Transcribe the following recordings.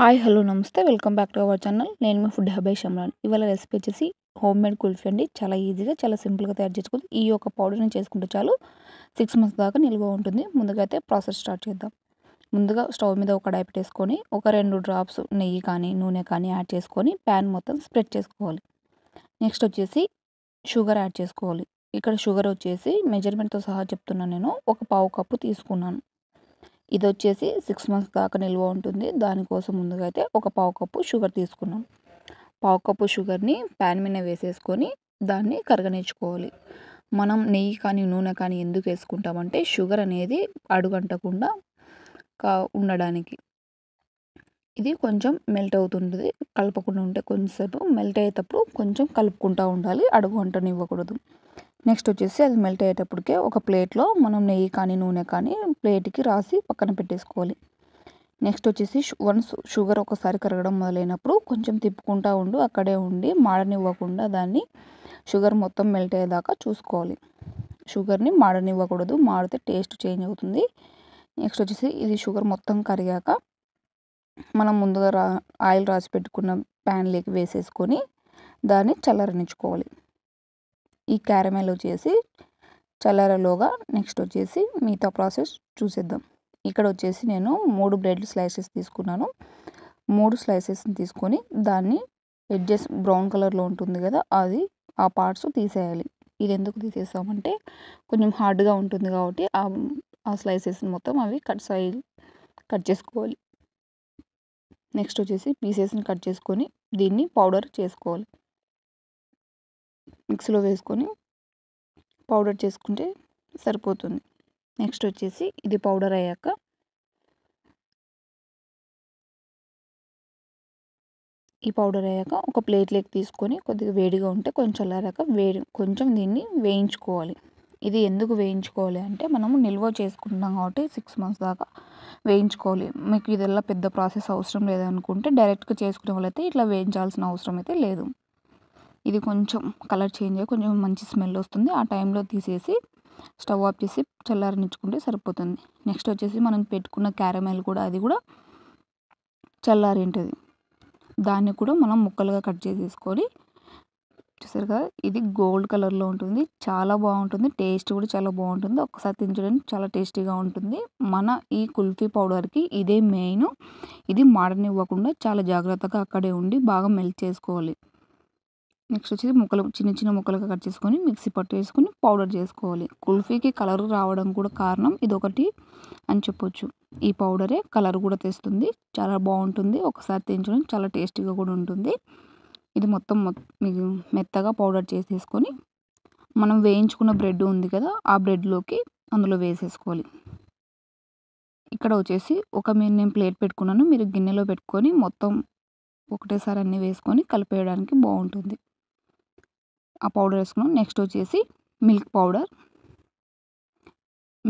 hi hello నమస్తే welcome back to our channel నేను మీ ఫుడ్ హబై షమ్రాన్ ఇవాళ రెసిపీ వచ్చేసి హోమ్ మేడ్ కుల్ఫీ అండి చాలా ఈజీగా చాలా సింపుల్గా తయారు చేసుకోవచ్చు ఈ యొక్క పౌడర్ని చేసుకుంటే చాలు సిక్స్ మంత్స్ దాకా నిల్వ ఉంటుంది ముందుగా అయితే ప్రాసెస్ స్టార్ట్ చేద్దాం ముందుగా స్టవ్ మీద ఒక డైప్ పెట్టేసుకొని ఒక రెండు డ్రాప్స్ నెయ్యి కానీ నూనె కానీ యాడ్ చేసుకొని ప్యాన్ మొత్తం స్ప్రెడ్ చేసుకోవాలి నెక్స్ట్ వచ్చేసి షుగర్ యాడ్ చేసుకోవాలి ఇక్కడ షుగర్ వచ్చేసి మెజర్మెంట్తో సహా చెప్తున్నాను నేను ఒక పావు కప్పు తీసుకున్నాను ఇది వచ్చేసి సిక్స్ మంత్స్ దాకా నిల్వ ఉంటుంది దానికోసం ముందుగా అయితే ఒక పావు కప్పు షుగర్ తీసుకున్నాం పావు కప్పు షుగర్ని ప్యాన్ మీద వేసేసుకొని దాన్ని కరగనిచ్చుకోవాలి మనం నెయ్యి కానీ నూనె కానీ ఎందుకు వేసుకుంటామంటే షుగర్ అనేది అడుగంటకుండా కా ఉండడానికి ఇది కొంచెం మెల్ట్ అవుతుంటుంది కలపకుండా ఉంటే కొంచెంసేపు మెల్ట్ అయ్యేటప్పుడు కొంచెం కలుపుకుంటూ ఉండాలి అడుగు అంటనివ్వకూడదు నెక్స్ట్ వచ్చేసి అది మెల్ట్ అయ్యేటప్పటికే ఒక ప్లేట్లో మనం నెయ్యి కానీ నూనె కానీ ప్లేట్కి రాసి పక్కన పెట్టేసుకోవాలి నెక్స్ట్ వచ్చేసి వన్స్ షుగర్ ఒకసారి కరగడం మొదలైనప్పుడు కొంచెం తిప్పుకుంటా ఉండు అక్కడే ఉండి మాడనివ్వకుండా దాన్ని షుగర్ మొత్తం మెల్ట్ అయ్యేదాకా చూసుకోవాలి షుగర్ని మాడనివ్వకూడదు మాడితే టేస్ట్ చేంజ్ అవుతుంది నెక్స్ట్ వచ్చేసి ఇది షుగర్ మొత్తం కరిగాక మనం ముందుగా రా ఆయిల్ రాసి పెట్టుకున్న ప్యాన్లోకి వేసేసుకొని దాన్ని చల్లరనిచ్చుకోవాలి ఈ క్యారమెల్ వచ్చేసి చల్లారలోగా నెక్స్ట్ వచ్చేసి మిగతా ప్రాసెస్ చూసేద్దాం ఇక్కడ వచ్చేసి నేను మూడు బ్రెడ్ స్లైసెస్ తీసుకున్నాను మూడు స్లైసెస్ని తీసుకొని దాన్ని ఎడ్జెస్ బ్రౌన్ కలర్లో ఉంటుంది కదా అది ఆ పార్ట్స్ తీసేయాలి ఇది ఎందుకు తీసేస్తామంటే కొంచెం హార్డ్గా ఉంటుంది కాబట్టి ఆ స్లైసెస్ని మొత్తం అవి కట్ సైజ్ కట్ చేసుకోవాలి నెక్స్ట్ వచ్చేసి పీసెస్ని కట్ చేసుకొని దీన్ని పౌడర్ చేసుకోవాలి మిక్సీలో వేసుకొని పౌడర్ చేసుకుంటే సరిపోతుంది నెక్స్ట్ వచ్చేసి ఇది పౌడర్ అయ్యాక ఈ పౌడర్ అయ్యాక ఒక ప్లేట్లోకి తీసుకొని కొద్దిగా వేడిగా ఉంటే కొంచెం చల్లారాక వేడి కొంచెం దీన్ని వేయించుకోవాలి ఇది ఎందుకు వేయించుకోవాలి అంటే మనము నిల్వ చేసుకుంటున్నాం కాబట్టి సిక్స్ మంత్స్ దాకా వేయించుకోవాలి మీకు ఇదెల్లా పెద్ద ప్రాసెస్ అవసరం లేదనుకుంటే డైరెక్ట్గా చేసుకునే వాళ్ళైతే ఇట్లా వేయించాల్సిన అవసరం అయితే లేదు ఇది కొంచెం కలర్ చేంజ్ అయ్యి కొంచెం మంచి స్మెల్ వస్తుంది ఆ టైంలో తీసేసి స్టవ్ ఆఫ్ చేసి చల్లారనిచ్చుకుంటే సరిపోతుంది నెక్స్ట్ వచ్చేసి మనం పెట్టుకున్న క్యారమెల్ కూడా అది కూడా చల్లారింటుంది దాన్ని కూడా మనం ముక్కలుగా కట్ చేసేసుకొని చూసారు కదా ఇది గోల్డ్ కలర్లో ఉంటుంది చాలా బాగుంటుంది టేస్ట్ కూడా చాలా బాగుంటుంది ఒకసారి తినడానికి చాలా టేస్టీగా ఉంటుంది మన ఈ కుల్ఫీ పౌడర్కి ఇదే మెయిన్ ఇది మాడనివ్వకుండా చాలా జాగ్రత్తగా అక్కడే ఉండి బాగా మెల్ట్ చేసుకోవాలి నెక్స్ట్ వచ్చేసి ముక్కలు చిన్న చిన్న ముక్కలుగా కట్ చేసుకొని మిక్సీ పట్టు వేసుకొని పౌడర్ చేసుకోవాలి కుల్ఫీకి కలర్ రావడం కూడా కారణం ఇదొకటి అని చెప్పొచ్చు ఈ పౌడరే కలర్ కూడా తెస్తుంది చాలా బాగుంటుంది ఒకసారి తెంచడం చాలా టేస్టీగా కూడా ఉంటుంది ఇది మొత్తం మీకు మెత్తగా పౌడర్ చేసేసుకొని మనం వేయించుకున్న బ్రెడ్ ఉంది కదా ఆ బ్రెడ్లోకి అందులో వేసేసుకోవాలి ఇక్కడ వచ్చేసి ఒక మీరు నేను ప్లేట్ పెట్టుకున్నాను మీరు గిన్నెలో పెట్టుకొని మొత్తం ఒకటేసారి అన్నీ వేసుకొని కలిపేయడానికి బాగుంటుంది ఆ పౌడర్ వేసుకున్నాం నెక్స్ట్ వచ్చేసి మిల్క్ పౌడర్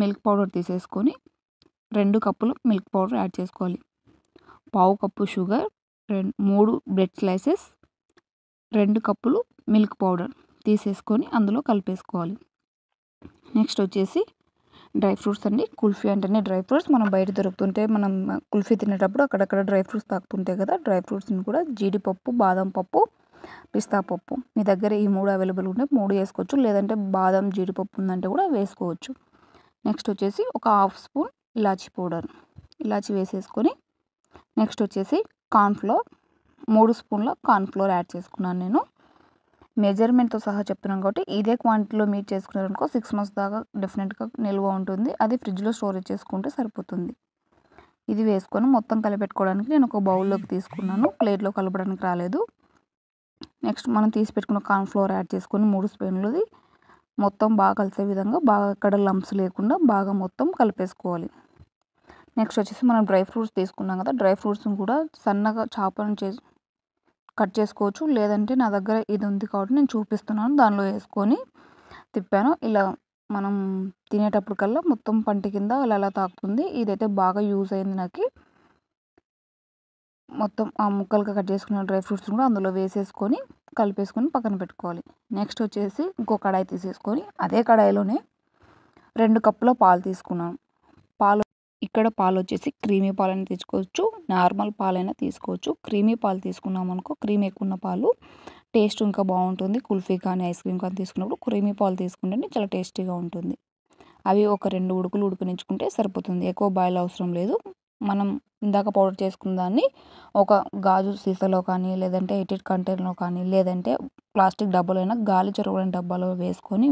మిల్క్ పౌడర్ తీసేసుకొని రెండు కప్పులు మిల్క్ పౌడర్ యాడ్ చేసుకోవాలి పావు కప్పు షుగర్ రెండు మూడు బ్రెడ్ స్లైసెస్ రెండు కప్పులు మిల్క్ పౌడర్ తీసేసుకొని అందులో కలిపేసుకోవాలి నెక్స్ట్ వచ్చేసి డ్రై ఫ్రూట్స్ అండి కుల్ఫీ అంటేనే డ్రై ఫ్రూట్స్ మనం బయట దొరుకుతుంటే మనం కుల్ఫీ తినేటప్పుడు అక్కడక్కడ డ్రై ఫ్రూట్స్ తాకుతుంటాయి కదా డ్రై ఫ్రూట్స్ని కూడా జీడిపప్పు బాదం పప్పు పిస్తా పప్పు మీ దగ్గర ఈ మూడు అవైలబుల్ ఉంటే మూడు వేసుకోవచ్చు లేదంటే బాదం జీడిపప్పు ఉందంటే కూడా వేసుకోవచ్చు నెక్స్ట్ వచ్చేసి ఒక హాఫ్ స్పూన్ ఇలాచీ పౌడర్ ఇలాచీ వేసేసుకొని నెక్స్ట్ వచ్చేసి కార్న్ఫ్లోర్ మూడు స్పూన్ల కార్న్ఫ్లోర్ యాడ్ చేసుకున్నాను నేను మెజర్మెంట్తో సహా చెప్తున్నాను కాబట్టి ఇదే క్వాంటిటీలో మీరు చేసుకున్నారనుకో సిక్స్ మంత్స్ దాకా డెఫినెట్గా నిల్వ ఉంటుంది అది ఫ్రిడ్జ్లో స్టోరేజ్ చేసుకుంటే సరిపోతుంది ఇది వేసుకొని మొత్తం కలిపెట్టుకోవడానికి నేను ఒక బౌల్లోకి తీసుకున్నాను ప్లేట్లో కలపడానికి రాలేదు నెక్స్ట్ మనం తీసి పెట్టుకున్న కార్న్ ఫ్లోర్ యాడ్ చేసుకొని మూడు స్పూన్లది మొత్తం బాగా కలిసే విధంగా బాగా అక్కడ లంప్స్ లేకుండా బాగా మొత్తం కలిపేసుకోవాలి నెక్స్ట్ వచ్చేసి మనం డ్రై ఫ్రూట్స్ తీసుకున్నాం కదా డ్రై ఫ్రూట్స్ని కూడా సన్నగా చేపలను చేసి కట్ చేసుకోవచ్చు లేదంటే నా దగ్గర ఇది ఉంది కాబట్టి నేను చూపిస్తున్నాను దానిలో వేసుకొని తిప్పాను ఇలా మనం తినేటప్పుడు కల్లా మొత్తం పంట కింద అలా అలా తాకుతుంది ఇదైతే బాగా యూజ్ అయింది నాకు మొత్తం ఆ ముక్కలుగా కట్ చేసుకున్న డ్రై ఫ్రూట్స్ కూడా అందులో వేసేసుకొని కలిపేసుకొని పక్కన పెట్టుకోవాలి నెక్స్ట్ వచ్చేసి ఇంకో కడాయి తీసేసుకొని అదే కడాయిలోనే రెండు కప్పుల పాలు తీసుకున్నాను పాలు ఇక్కడ పాలు వచ్చేసి క్రీమీ పాలైనా తీసుకోవచ్చు నార్మల్ పాలైనా తీసుకోవచ్చు క్రీమీ పాలు తీసుకున్నాం అనుకో క్రీమ్ ఎక్కువ ఉన్న పాలు టేస్ట్ ఇంకా బాగుంటుంది కుల్ఫీ కానీ ఐస్ క్రీమ్ కానీ తీసుకున్నప్పుడు క్రీమీ పాలు తీసుకుంటేనే చాలా టేస్టీగా ఉంటుంది అవి ఒక రెండు ఉడుకులు ఉడుకునించుకుంటే సరిపోతుంది ఎక్కువ బాయిల్ అవసరం లేదు మనం ఇందాక పౌడర్ చేసుకున్న దాన్ని ఒక గాజు సీసాలో కానీ లేదంటే ఎయిటెడ్ కంటైనర్లో కానీ లేదంటే ప్లాస్టిక్ డబ్బాలైనా గాలి చెరువులైన డబ్బాలో వేసుకొని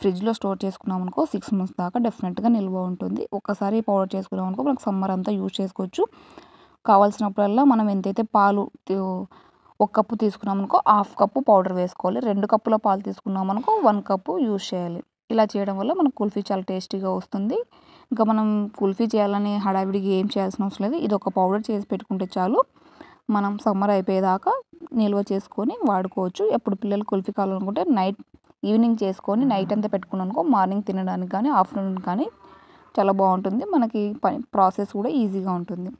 ఫ్రిడ్జ్లో స్టోర్ చేసుకున్నాం అనుకో సిక్స్ మంత్స్ దాకా డెఫినెట్గా నిల్వ ఉంటుంది ఒకసారి పౌడర్ చేసుకున్నాం అనుకో మనకు సమ్మర్ అంతా యూజ్ చేసుకోవచ్చు కావాల్సినప్పుడల్లా మనం ఎంతైతే పాలు ఒక కప్పు తీసుకున్నాం అనుకో హాఫ్ కప్పు పౌడర్ వేసుకోవాలి రెండు కప్పుల పాలు తీసుకున్నాం అనుకో వన్ కప్పు యూజ్ చేయాలి ఇలా చేయడం వల్ల మన కుల్ఫీ చాలా టేస్టీగా వస్తుంది ఇంకా మనం కుల్ఫీ చేయాలని హడావిడిగా ఏం చేయాల్సిన అవసరం లేదు ఇది ఒక పౌడర్ చేసి పెట్టుకుంటే చాలు మనం సమ్మర్ అయిపోయేదాకా నిల్వ చేసుకొని వాడుకోవచ్చు ఎప్పుడు పిల్లలు కుల్ఫీ కావాలనుకుంటే నైట్ ఈవినింగ్ చేసుకొని నైట్ అంతా పెట్టుకున్నానుకో మార్నింగ్ తినడానికి కానీ ఆఫ్టర్నూన్ కానీ చాలా బాగుంటుంది మనకి ప్రాసెస్ కూడా ఈజీగా ఉంటుంది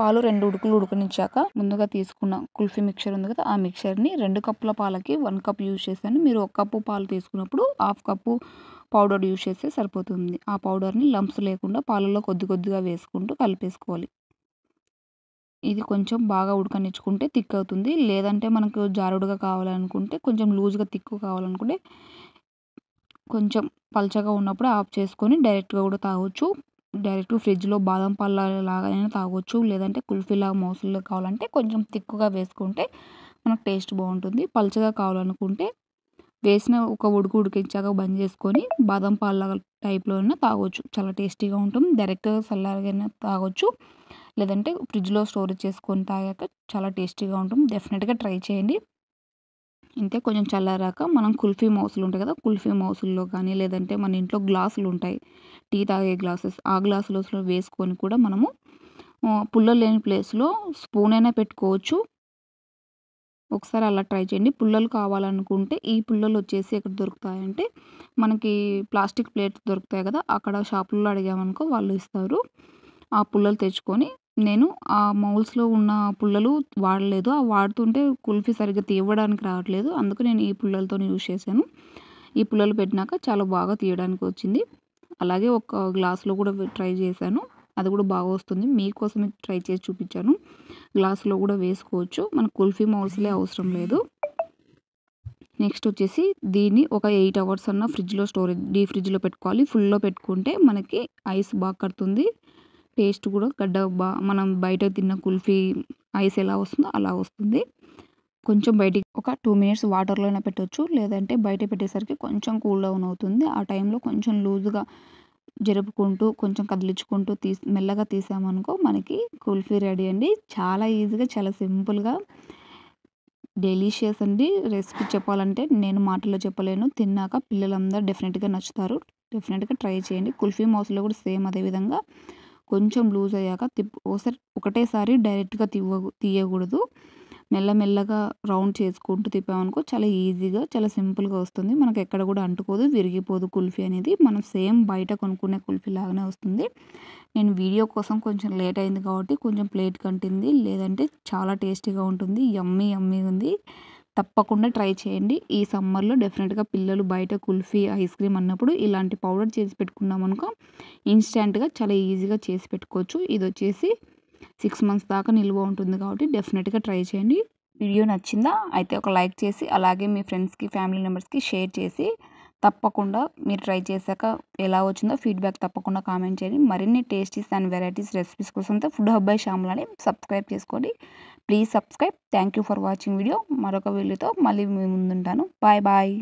పాలు రెండు ఉడుకులు ఉడకనిచ్చాక ముందుగా తీసుకున్న కుల్ఫీ మిక్చర్ ఉంది కదా ఆ మిక్చర్ని రెండు కప్పుల పాలకి వన్ కప్ యూజ్ చేశాను మీరు ఒక కప్పు పాలు తీసుకున్నప్పుడు హాఫ్ కప్పు పౌడర్ యూజ్ చేస్తే సరిపోతుంది ఆ పౌడర్ని లంప్స్ లేకుండా పాలలో కొద్ది కొద్దిగా వేసుకుంటూ కలిపేసుకోవాలి ఇది కొంచెం బాగా ఉడకనిచ్చుకుంటే థిక్ అవుతుంది లేదంటే మనకు జారుడుగా కావాలనుకుంటే కొంచెం లూజ్గా థిక్ కావాలనుకుంటే కొంచెం పల్చగా ఉన్నప్పుడు ఆఫ్ చేసుకొని డైరెక్ట్గా కూడా తాగొచ్చు డైరెక్ట్ ఫ్రిడ్జ్లో బాదం పాలు లాగానే తాగొచ్చు లేదంటే కుల్ఫీలాగా మోసల్లో కావాలంటే కొంచెం తిక్కుగా వేసుకుంటే మనకు టేస్ట్ బాగుంటుంది పలుచగా కావాలనుకుంటే వేసిన ఒక ఉడుకు ఉడికించాక బంద్ చేసుకొని బాదం పాల టైప్లో అయినా తాగొచ్చు చాలా టేస్టీగా ఉంటుంది డైరెక్ట్గా చల్లారగైనా తాగొచ్చు లేదంటే ఫ్రిడ్జ్లో స్టోరేజ్ చేసుకొని తాగాక చాలా టేస్టీగా ఉంటుంది డెఫినెట్గా ట్రై చేయండి ఇంతే కొంచెం చల్లారాక మనం కుల్ఫీ మౌసులు ఉంటాయి కదా కుల్ఫీ మౌసుల్లో కానీ లేదంటే మన ఇంట్లో గ్లాసులు ఉంటాయి టీ తాగే గ్లాసెస్ ఆ గ్లాసులో వేసుకొని కూడా మనము పుల్లలు లేని ప్లేస్లో స్పూన్ అయినా పెట్టుకోవచ్చు ఒకసారి అలా ట్రై చేయండి పుల్లలు కావాలనుకుంటే ఈ పుల్లలు వచ్చేసి ఎక్కడ దొరుకుతాయంటే మనకి ప్లాస్టిక్ ప్లేట్స్ దొరుకుతాయి కదా అక్కడ షాపుల్లో అడిగామనుకో వాళ్ళు ఇస్తారు ఆ పుల్లలు తెచ్చుకొని నేను ఆ మౌల్స్లో ఉన్న పుల్లలు వాడలేదు ఆ వాడుతుంటే కుల్ఫీ సరిగ్గా తీయడానికి రావట్లేదు అందుకు నేను ఈ పుల్లలతో యూజ్ చేశాను ఈ పుల్లలు పెట్టినాక చాలా బాగా తీయడానికి వచ్చింది అలాగే ఒక గ్లాస్లో కూడా ట్రై చేశాను అది కూడా బాగా వస్తుంది మీకోసం ట్రై చేసి చూపించాను గ్లాస్లో కూడా వేసుకోవచ్చు మన కుల్ఫీ మౌల్స్లే అవసరం లేదు నెక్స్ట్ వచ్చేసి దీన్ని ఒక ఎయిట్ అవర్స్ అన్న ఫ్రిడ్జ్లో స్టోరేజ్ డీ ఫ్రిడ్జ్లో పెట్టుకోవాలి ఫుల్లో పెట్టుకుంటే మనకి ఐస్ బాగా కడుతుంది టేస్ట్ కూడా గడ్డ బా మనం బయట తిన్న కుల్ఫీ ఐస్ ఎలా వస్తుందో అలా వస్తుంది కొంచెం బయటికి ఒక టూ మినిట్స్ వాటర్లో అయినా పెట్టవచ్చు లేదంటే బయట పెట్టేసరికి కొంచెం కూల్ డౌన్ అవుతుంది ఆ టైంలో కొంచెం లూజ్గా జరుపుకుంటూ కొంచెం కదిలించుకుంటూ తీసి మెల్లగా తీసామనుకో మనకి కుల్ఫీ రెడీ అండి చాలా ఈజీగా చాలా సింపుల్గా డెలీషియస్ అండి రెసిపీ చెప్పాలంటే నేను మాటల్లో చెప్పలేను తిన్నాక పిల్లలందరూ డెఫినెట్గా నచ్చుతారు డెఫినెట్గా ట్రై చేయండి కుల్ఫీ మౌస్లో కూడా సేమ్ అదేవిధంగా కొంచెం లూజ్ అయ్యాక తిప్పు ఒకసారి ఒకటేసారి డైరెక్ట్గా తివ్వ తీయకూడదు మెల్లమెల్లగా రౌండ్ చేసుకుంటూ తిప్పామనుకో చాలా ఈజీగా చాలా సింపుల్గా వస్తుంది మనకు ఎక్కడ కూడా అంటుకోదు విరిగిపోదు కుల్ఫీ అనేది మనం సేమ్ బయట కొనుక్కునే కుల్ఫీ లాగానే వస్తుంది నేను వీడియో కోసం కొంచెం లేట్ అయింది కాబట్టి కొంచెం ప్లేట్ కంటింది లేదంటే చాలా టేస్టీగా ఉంటుంది యమ్మీ యమ్మీ ఉంది తప్పకుండా ట్రై చేయండి ఈ సమ్మర్లో డెఫినెట్గా పిల్లలు బయట కుల్ఫీ ఐస్ క్రీమ్ అన్నప్పుడు ఇలాంటి పౌడర్ చేసి పెట్టుకున్నాం అనుకో ఇన్స్టెంట్గా చాలా ఈజీగా చేసి పెట్టుకోవచ్చు ఇది వచ్చేసి సిక్స్ మంత్స్ దాకా నిల్వ ఉంటుంది కాబట్టి డెఫినెట్గా ట్రై చేయండి వీడియో నచ్చిందా అయితే ఒక లైక్ చేసి అలాగే మీ ఫ్రెండ్స్కి ఫ్యామిలీ మెంబర్స్కి షేర్ చేసి తప్పకుండా మీరు ట్రై చేశాక ఎలా వచ్చిందో ఫీడ్బ్యాక్ తప్పకుండా కామెంట్ చేయండి మరిన్ని టేస్టీస్ అండ్ వెరైటీస్ రెసిపీస్ కోసం ఫుడ్ హబ్ బై సబ్స్క్రైబ్ చేసుకోండి please subscribe thank you for watching video మరొక వీడియోతో మళ్ళీ మేము ముందుంటాను బాయ్ బాయ్